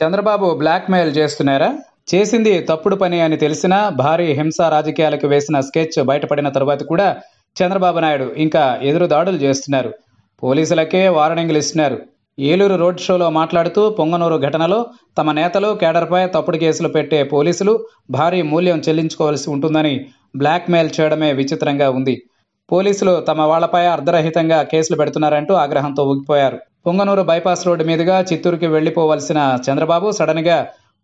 Chandrababu blackmail చేస్తున్నారా చేసింది తప్పుడు పని అని తెలిసినా భారీ హింస రాజకీయాలకు వేసిన స్కెచ్ బయటపడిన తర్వాత కూడా చంద్రబాబు నాయుడు ఇంకా ఎదురు దాడులు చేస్తున్నారు పోలీసులకే వార్నింగ్లు ఇస్తున్నారు ఏలూరు రోడ్ షోలో మాట్లాడుతూ పొంగనూరు ఘటనలో తమ నేతలు కేడర్పై తప్పుడు కేసులు పెట్టే పోలీసులు భారీ మూల్యం చెల్లించుకోవాల్సి ఉంటుందని బ్లాక్మెయిల్ చేయడమే విచిత్రంగా ఉంది పోలీసులు తమ వాళ్లపై అర్ధరహితంగా కేసులు పెడుతున్నారంటూ ఆగ్రహంతో ఊగిపోయారు పొంగనూరు బైపాస్ రోడ్డు మీదుగా చిత్తూరుకి వెళ్లిపోవలసిన చంద్రబాబు సడన్గా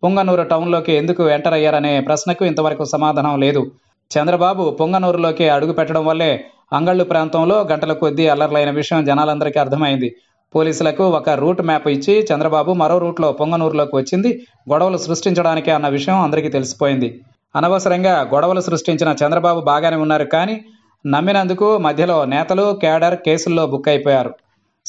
పొంగనూరు టౌన్లోకి ఎందుకు ఎంటర్ అయ్యారనే ప్రశ్నకు ఇంతవరకు సమాధానం లేదు చంద్రబాబు పొంగనూరులోకి అడుగు పెట్టడం వల్లే అంగళ్ళు ప్రాంతంలో గంటల కొద్దీ అల్లర్లైన విషయం జనాలందరికీ అర్థమైంది పోలీసులకు ఒక రూట్ మ్యాప్ ఇచ్చి చంద్రబాబు మరో రూట్లో పొంగనూరులోకి వచ్చింది గొడవలు సృష్టించడానికి అన్న విషయం అందరికీ తెలిసిపోయింది అనవసరంగా గొడవలు సృష్టించిన చంద్రబాబు బాగానే ఉన్నారు కానీ నమ్మినందుకు మధ్యలో నేతలు కేడర్ కేసుల్లో బుక్ అయిపోయారు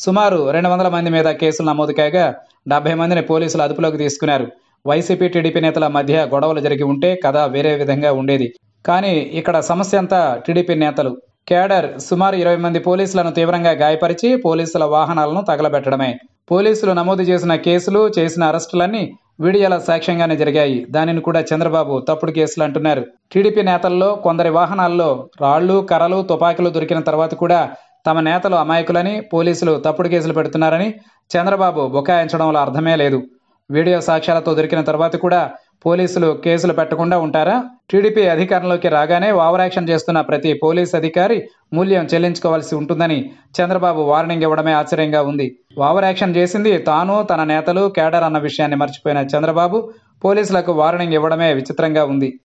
సుమారు రెండు వందల మంది మీద కేసులు నమోదు కాగా డెబ్బై మందిని పోలీసులు అదుపులోకి తీసుకున్నారు వైసీపీ టీడీపీ నేతల మధ్య గొడవలు జరిగి ఉంటే కథ వేరే విధంగా ఉండేది కానీ ఇక్కడ సమస్య అంతా టీడీపీ నేతలు కేడర్ సుమారు ఇరవై మంది పోలీసులను తీవ్రంగా గాయపరిచి పోలీసుల వాహనాలను తగలబెట్టడమే పోలీసులు నమోదు చేసిన కేసులు చేసిన అరెస్టులన్నీ వీడియోల సాక్ష్యంగానే జరిగాయి దానిని కూడా చంద్రబాబు తప్పుడు కేసులు అంటున్నారు టీడీపీ నేతల్లో కొందరి వాహనాల్లో రాళ్లు కర్రలు తుపాకీలు దొరికిన తర్వాత కూడా తమ నేతలు అమాయకులని పోలీసులు తప్పుడు కేసులు పెడుతున్నారని చంద్రబాబు బుకాయించడంలో అర్థమే లేదు వీడియో సాక్ష్యాలతో దొరికిన తర్వాత కూడా పోలీసులు కేసులు పెట్టకుండా ఉంటారా టీడీపీ అధికారంలోకి రాగానే ఓవరాక్షన్ చేస్తున్న ప్రతి పోలీస్ అధికారి మూల్యం చెల్లించుకోవాల్సి ఉంటుందని చంద్రబాబు వార్నింగ్ ఇవ్వడమే ఆశ్చర్యంగా ఉంది ఓవరాక్షన్ చేసింది తాను తన నేతలు కేడర్ అన్న విషయాన్ని మర్చిపోయిన చంద్రబాబు పోలీసులకు వార్నింగ్ ఇవ్వడమే విచిత్రంగా ఉంది